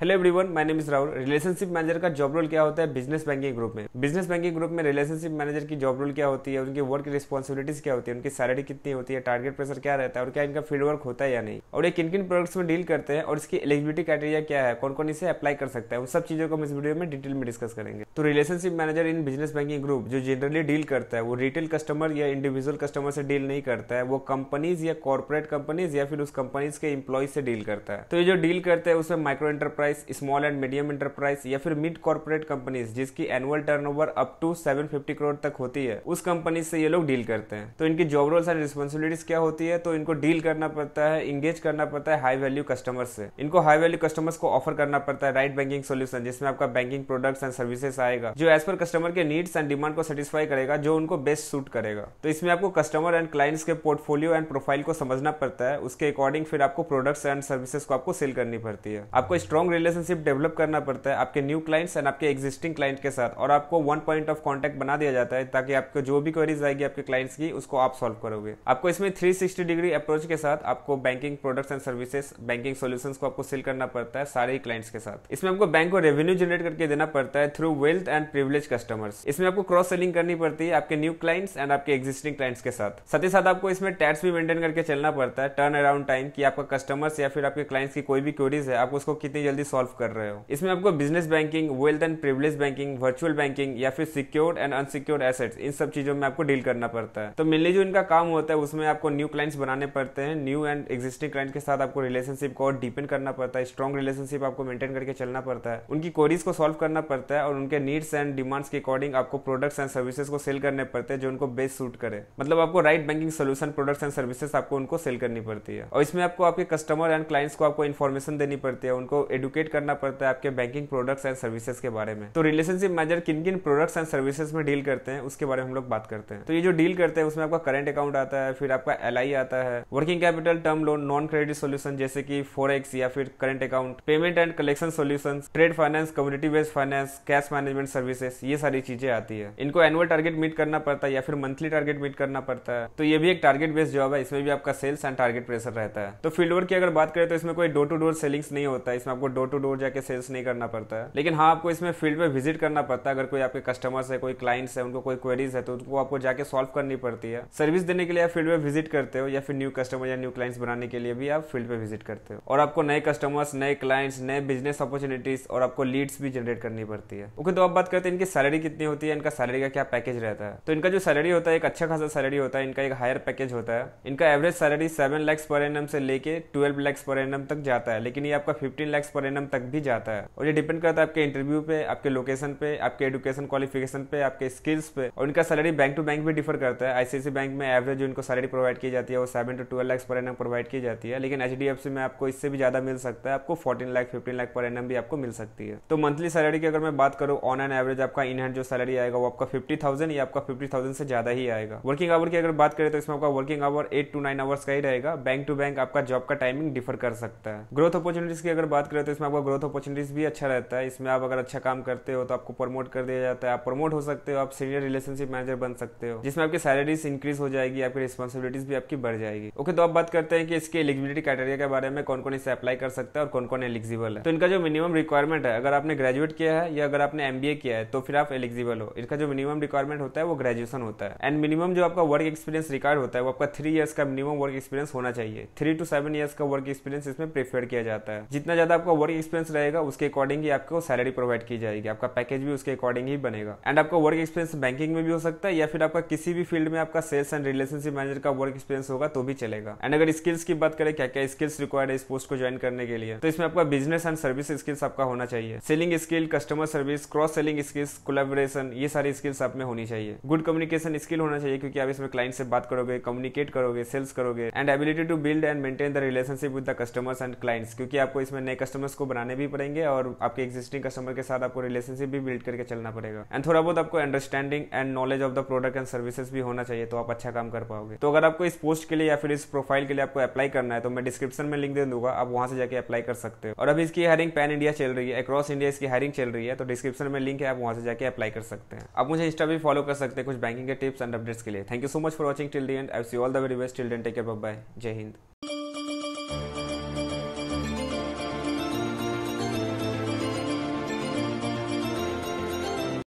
hello everyone my name is Rahul relationship manager का job role क्या होता है बिजनेस बैंकिंग ग्रुप में बिजनेस बैंकिंग ग्रुप में रिलेशनशिप मैनेजर की जॉब रोल क्या होती है उनकी वर्क रिस्पॉन्सिबिलिटीज क्या होती है उनकी सैलरी कितनी होती है टारगेट प्रेशर क्या रहता है और क्या इनका फील्ड वर्क होता है या नहीं और ये किन किन प्रोडक्ट्स में डील करते हैं और इसकी एलिजिबिलिटी क्राइटेरिया क्या है कौन कौन इसे अप्लाई कर सकता है उन सब चीजों को हम इस वीडियो में डिटेल में डिस्कस करेंगे तो relationship manager in business banking group जो जनरली डील करता है वो रिटेल कस्टमर या इंडिविजुअल कस्टमर से डील नहीं करता है वो कंपनीज या कॉर्पोरेट कंपनीज या फिर उस कंपनीज के इंप्लॉय से डील करता है तो ये जो डील करता है उसमें micro enterprise enterprise small and medium enterprise या फिर मिड कॉर्पोरेट कंपनीज जिसकी annual turnover up to 750 crore तक होती है उस कंपनी से ये लोग डील करते हैं तो इनकी जॉब रोल्स एंड रिस्पॉन्सिबिलिटीज क्या होती है तो इनको डील करना पड़ता है इंगेज करना पड़ता है हाई वैल्यू कस्टमर से इनको हाई वैल्यू कस्टमर्स को ऑफर करना पड़ता है राइट बैंकिंग सोल्यूशन जिसमें आपका बैंकिंग प्रोडक्ट्स एंड सर्विसेस आएगा जो एज पर कस्टमर के नीड्स एंड डिमांड को सेटिस्फाई करेगा जो उनको बेस्ट सूट करेगा तो इसमें आपको कस्टमर एंड क्लाइंट्स के पोर्टफोलियो एंड प्रोफाइल को समझना पड़ता है उसके अकॉर्डिंग फिर आपको प्रोडक्ट्स एंड सर्विसेज को आपको सेल करनी पड़ती है आपको स्ट्रॉन्ग रिलेशनशिप डेवलप करना पड़ता है आपके न्यू क्लाइंट्स एंड आपके एग्जिस्टिंग क्लाइंट के साथ और आपको वन पॉइंट ऑफ कॉन्टैक्ट बना दिया जाता है ताकि आपको जो भी क्वेरीज आएगी आपके क्लाइंट्स की उसको आप सॉल्व करोगे आपको इसमें 360 डिग्री अप्रोच के साथ आपको banking products and services banking solution को आपको सेल करना पड़ता है सारे क्लाइंट्स के साथ इसमें आपको बैंक को रेवेन्यू जनरेट करके देना पड़ता है through wealth and privilege customers इसमें आपको क्रॉस सेलिंग करनी पड़ती है आपके न्यू क्लाइंट्स एंड आपके एग्जिस्टिंग क्लाइंट्स के साथ साथ ही साथ आपको इसमें टैक्स भी मेंटेन करके चलना पड़ता है टर्न अराउंड टाइम कि आपका कस्टमर्स या फिर आपके क्लाइंट्स की कोई भी क्वेरीज है आपको उसको कितनी जल्दी सॉल्व कर रहे हो इसमें आपको business banking wealth and privilege banking virtual banking या फिर सिक्योर्ड एंड अनसिक्योर्ड एसेट इन सब चीजों में आपको डील करना पड़ता है तो मिलने जो इनका काम होता है उसमें आपको न्यू क्लाइंट्स बनाने पड़ते हैं न्यू एंड एक्जिस्टिंग क्लाइंट के साथ आपको रिलेशनशिप को और डीपन करना पड़ता है स्ट्रॉन्ग रिलेशनशिप आपको मेंटेन करके चलना पड़ता है उनकी क्वेरीज को सॉल्व करना पड़ता है और उनके नीड्स एंड डिमांड्स के अकॉर्डिंग आपको प्रोडक्ट्स एंड सर्विसेज को सेल करने पड़ते हैं जो उनको बेस्ट सूट करे मतलब आपको right banking solution products and services आपको उनको सेल करनी पड़ती है और इसमें आपको आपके कस्टमर एंड क्लाइंट्स को आपको इन्फॉर्मेशन देनी पड़ती है उनको एडुकेट एजुकेट करना पड़ता है आपके बैंकिंग प्रोडक्ट्स एंड सर्विसेज के बारे में तो रिलेशनशिप मैनेजर किन किन प्रोडक्ट्स एंड सर्विसेज में डील करते हैं उसके बारे में हम लोग बात करते हैं तो ये जो डील करते हैं उसमें आपका करंट अकाउंट आता है फिर आपका एल आता है working capital term loan non credit solution जैसे कि फोर या फिर current account payment and collection solution trade finance community based finance cash management services ये सारी चीजें आती है इनको एनुअल टारगेट मीट करना पड़ता है या फिर मंथली टारगेट मीट करना पड़ता है तो ये भी एक टारगेट बेस्ड जॉब है इसमें भी आपका सेल्स एंड टारगेट प्रेशर रहता है तो फील्ड वर्क की अगर बात करें तो इसमें कोई डोर टू डोर सेलिंग्स नहीं होता है इसमें आपको डोर डोर टू डोर जाके सेल्स नहीं करना पड़ता है लेकिन हाँ आपको इसमें फील्ड में विजिट करना पड़ता है अगर कोई आपके कस्टमर्स है कोई क्लाइंट्स है उनको कोई क्वेरीज है तो उनको आपको जाके सॉल्व करनी पड़ती है सर्विस देने के लिए आप फील्ड में विजिट करते हो या फिर न्यू कस्टमर या न्यू क्लाइंट्स बनाने के लिए भी आप फील्ड में विजिट करते हो और आपको नए कस्टमर्स नए क्लाइंट्स नए बिजनेस अपॉर्चुनिटीज और आपको लीड्स भी जनरेट करनी पड़ती है ओके तो आप बात करते हैं इनकी सैलरी कितनी होती है इनका सैलरी का क्या पैकेज रहता है तो इनका जो सैलरी होता है एक अच्छा खासा सैलरी होता है इनका एक हायर पैकेज होता है इनका एवरेज सैलरी सेवन लैक्स पर एन से लेके ट्वेल्व लैक्स पर एन तक जाता है लेकिन ये आपका फिफ्टीन लैक्स पर एन रैंडम तक भी जाता है और ये डिपेंड करता है आपके इंटरव्यू पे आपके लोकेशन पे आपके एडुकेशन क्वालिफिकेशन पे आपके स्किल्स पे और इनका सैलरी बैंक टू बैंक भी डिफर करता है आईसीआईसी बैंक में एवरेज इनको सैलरी प्रोवाइड की जाती है वो सेवन टू ट्वेल्व लैक्स पर एन प्रोवाइड की जाती है लेकिन एच में आपको इससे भी ज्यादा मिल सकता है आपको फोर्टीन लाख फिफ्टीन लाख पर एन भी आपको मिल सकती है तो मंथली सैलरी की अगर मैं बात करूँ ऑन एन एवरेज आपका इन हैंड जो सैलरी आएगा वो आपका फिफ्टी थाउजेंड या आपका फिफ्टी थाउजेंड से ज्यादा ही आएगा वर्किंग आवर की अगर बात करें तो इसमें आपका working hour eight to nine hours का ही रहेगा बैंक टू बैंक आपका जॉब का टाइमिंग डिफर कर सकता है ग्रोथ अपॉर्चुनिटीज की अगर बात करें तो इसमें इसमें आपका ग्रोथ अपॉर्चुनिटीज़ भी अच्छा रहता है इसमें आप अगर अच्छा काम करते हो तो आपको प्रमोट कर दिया जाता है आप प्रमोट हो सकते हो आप सीनियर रिलेशनशिप मैनेजर बन सकते हो जिसमें आपकी सैलरीज इंक्रीज हो जाएगी आपकी रिस्पॉन्सिबिलिटीज भी आपकी बढ़ जाएगी ओके तो आप बात करते हैं कि इसके एलिजिबिलिटी क्राइटेरिया के बारे में कौन कौन इसे अप्लाई कर सकता है और कौन कौन एलिजिबल है तो इनका जो मिनिमम रिक्वायरमेंट है अगर आपने ग्रेजुएट किया है या अगर आपने एमबीए किया है तो फिर आप एलिजिबल हो इनका जो मिनिमम रिक्वायरमेंट होता है वो ग्रेजुएशन होता है एंड मिनिमम जो आपका वर्क एक्सपीरियंस रिक्वायर्ड होता है वो आपका थ्री ईयर्स का मिनिमम वर्क एक्सपीरियंस होना चाहिए थ्री टू सेवन ईयर्स का वर्क एक्सपीरियंस इसमें प्रेफर किया जाता है जितना ज्यादा आपका वर्क एक्सपीरियंस रहेगा उसके अकॉर्डिंग ही आपको सैलरी प्रोवाइड की जाएगी आपका पैकेज भी उसके अकॉर्डिंग ही बनेगा एंड आपका वर्क एक्सपीरियंस बैंकिंग में भी हो सकता है या फिर आपका किसी भी फील्ड में आपका सेल्स एंड रिलेशनशिप मैनेजर का वर्क एक्सपीरियंस होगा तो भी चलेगा एंड अगर स्किल्स की बात करें क्या क्या स्किल्स रिक्वायर्ड है इस पोस्ट को ज्वाइन करने के लिए तो इसमें आपका बिजनेस एंड सर्विस स्किल्स आपका होना चाहिए selling skill customer service cross selling skills collaboration ये सारी स्किल्स आप में होनी चाहिए गुड कम्युनिकेशन स्किल होना चाहिए क्योंकि आप इसमें क्लाइंट से बात करोगे कम्युनिकेट करोगे सेल्स करोगे and ability to build and maintain the relationship with the customers and clients क्योंकि आपको इसमें नए कस्टमर्स को बनाने भी पड़ेंगे और आपके एग्जिस्टिंग कस्टमर के साथ आपको रिलेशनशिप भी बिल्ड करके चलना पड़ेगा एंड थोड़ा बहुत आपको understanding and knowledge of the product and services भी होना चाहिए तो आप अच्छा काम कर पाओगे तो अगर आपको इस पोस्ट के लिए या फिर इस प्रोफाइल के लिए आपको अप्लाई करना है तो मैं डिस्क्रिप्शन में लिंक दे दूंगा आप वहां से जाकर अप्लाई कर सकते हो और अभी इसकी हायरिंग पैन इंडिया चल रही है अक्रॉस इंडिया इसकी हायरिंग चल रही है तो डिस्क्रिप्शन में लिंक है आप वहां से जाके अप्लाई कर सकते हैं आप मुझे इंस्टा भी फॉलो कर सकते हैं कुछ बैंकिंग के टिप्स एंड अपडेट्स के लिए thank you so much for watching till the end I see all the very best till take care bye जय हिंद